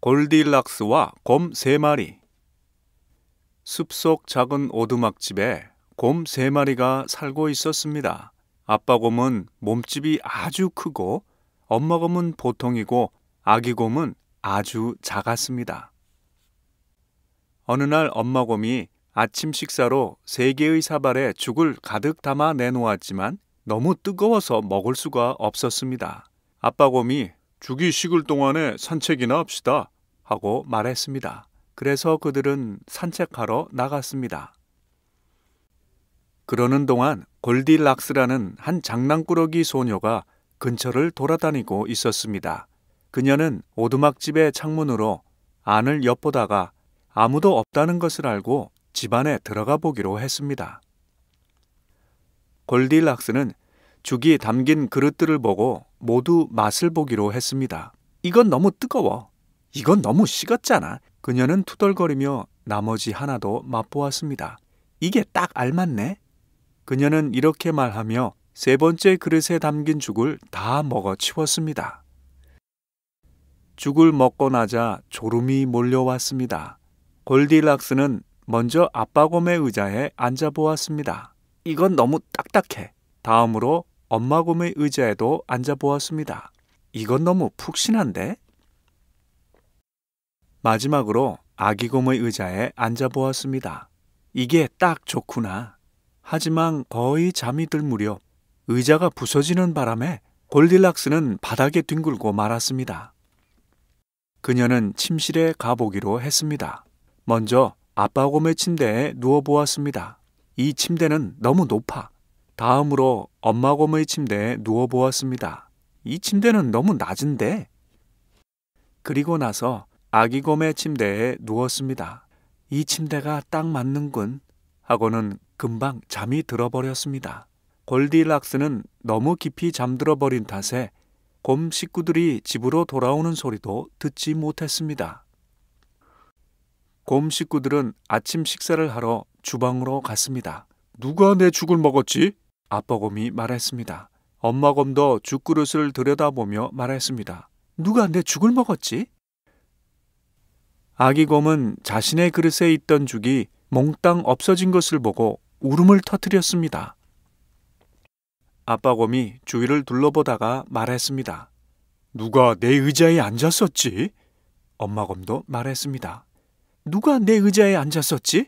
골딜락스와 곰3마리 숲속 작은 오두막집에 곰3마리가 살고 있었습니다. 아빠 곰은 몸집이 아주 크고 엄마 곰은 보통이고 아기 곰은 아주 작았습니다. 어느 날 엄마 곰이 아침 식사로 세 개의 사발에 죽을 가득 담아 내놓았지만 너무 뜨거워서 먹을 수가 없었습니다. 아빠 곰이 죽이 식을 동안에 산책이나 합시다 하고 말했습니다. 그래서 그들은 산책하러 나갔습니다. 그러는 동안 골디락스라는 한 장난꾸러기 소녀가 근처를 돌아다니고 있었습니다. 그녀는 오두막집의 창문으로 안을 엿보다가 아무도 없다는 것을 알고 집안에 들어가 보기로 했습니다. 골디락스는 죽이 담긴 그릇들을 보고 모두 맛을 보기로 했습니다. 이건 너무 뜨거워. 이건 너무 식었잖아. 그녀는 투덜거리며 나머지 하나도 맛보았습니다. 이게 딱 알맞네. 그녀는 이렇게 말하며 세 번째 그릇에 담긴 죽을 다 먹어 치웠습니다. 죽을 먹고 나자 졸음이 몰려왔습니다. 골디락스는 먼저 아빠곰의 의자에 앉아보았습니다. 이건 너무 딱딱해. 다음으로 엄마곰의 의자에도 앉아보았습니다. 이건 너무 푹신한데? 마지막으로 아기곰의 의자에 앉아보았습니다. 이게 딱 좋구나. 하지만 거의 잠이 들 무렵 의자가 부서지는 바람에 골딜락스는 바닥에 뒹굴고 말았습니다. 그녀는 침실에 가보기로 했습니다. 먼저 아빠 곰의 침대에 누워보았습니다. 이 침대는 너무 높아 다음으로 엄마 곰의 침대에 누워보았습니다. 이 침대는 너무 낮은데? 그리고 나서 아기 곰의 침대에 누웠습니다. 이 침대가 딱 맞는군 하고는 금방 잠이 들어버렸습니다. 골디락스는 너무 깊이 잠들어버린 탓에 곰 식구들이 집으로 돌아오는 소리도 듣지 못했습니다. 곰 식구들은 아침 식사를 하러 주방으로 갔습니다. 누가 내 죽을 먹었지? 아빠곰이 말했습니다. 엄마곰도 죽그릇을 들여다보며 말했습니다. 누가 내 죽을 먹었지? 아기곰은 자신의 그릇에 있던 죽이 몽땅 없어진 것을 보고 울음을 터뜨렸습니다. 아빠곰이 주위를 둘러보다가 말했습니다. 누가 내 의자에 앉았었지? 엄마곰도 말했습니다. 누가 내 의자에 앉았었지?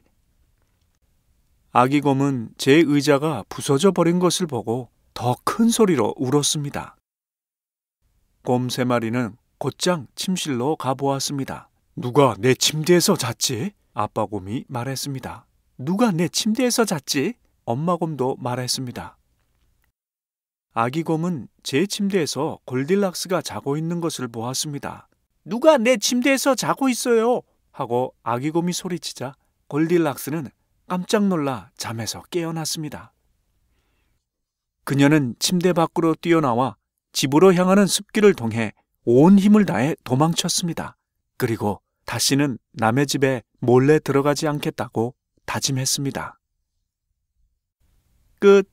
아기곰은 제 의자가 부서져 버린 것을 보고 더 큰 소리로 울었습니다. 곰 세 마리는 곧장 침실로 가보았습니다. 누가 내 침대에서 잤지? 아빠 곰이 말했습니다. 누가 내 침대에서 잤지? 엄마 곰도 말했습니다. 아기 곰은 제 침대에서 골딜락스가 자고 있는 것을 보았습니다. 누가 내 침대에서 자고 있어요? 하고 아기 곰이 소리치자 골딜락스는 깜짝 놀라 잠에서 깨어났습니다. 그녀는 침대 밖으로 뛰어나와 집으로 향하는 숲길을 통해 온 힘을 다해 도망쳤습니다. 그리고 다시는 남의 집에 몰래 들어가지 않겠다고 다짐했습니다. 끝